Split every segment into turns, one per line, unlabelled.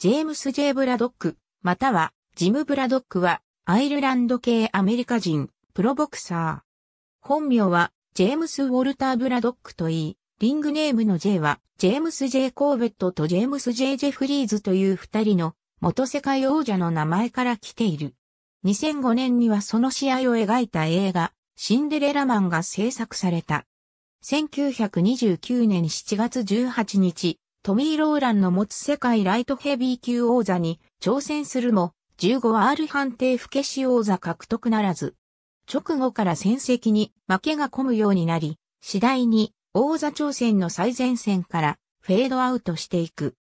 ジェームス・ジェイ・ブラドック、またはジム・ブラドックはアイルランド系アメリカ人、プロボクサー。本名はジェームス・ウォルター・ブラドックといい、リングネームの J はジェームス・ J・ コーベットとジェームス・ J・ ジェフリーズという二人の元世界王者の名前から来ている。2005年にはその試合を描いた映画、シンデレラマンが制作された。1929年7月18日、トミー・ローランの持つ世界ライトヘビー級王座に挑戦するも、15R 判定不消し王座獲得ならず、直後から戦績に負けが込むようになり、次第に王座挑戦の最前線からフェードアウトしていく。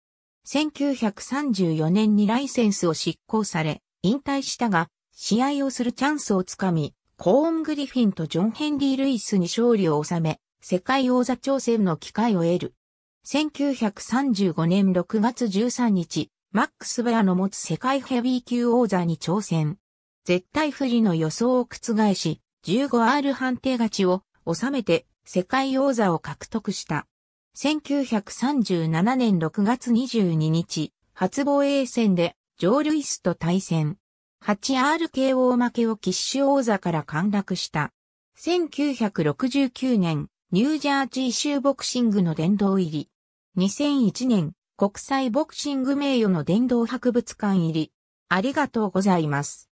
1934年にライセンスを執行され、引退したが、試合をするチャンスをつかみ、コーン・グリフィンとジョン・ヘンリー・ルイスに勝利を収め、世界王座挑戦の機会を得る。1935年6月13日、マックス・ベアの持つ世界ヘビー級王座に挑戦。絶対不利の予想を覆し、15R 判定勝ちを収めて世界王座を獲得した。1937年6月22日、初防衛戦でジョー・ルイスと対戦。8RKO 負けをキッシュ王座から陥落した。1969年、ニュージャージー州ボクシングの殿堂入り。2001年、国際ボクシング名誉の殿堂博物館入り。ありがとうございます。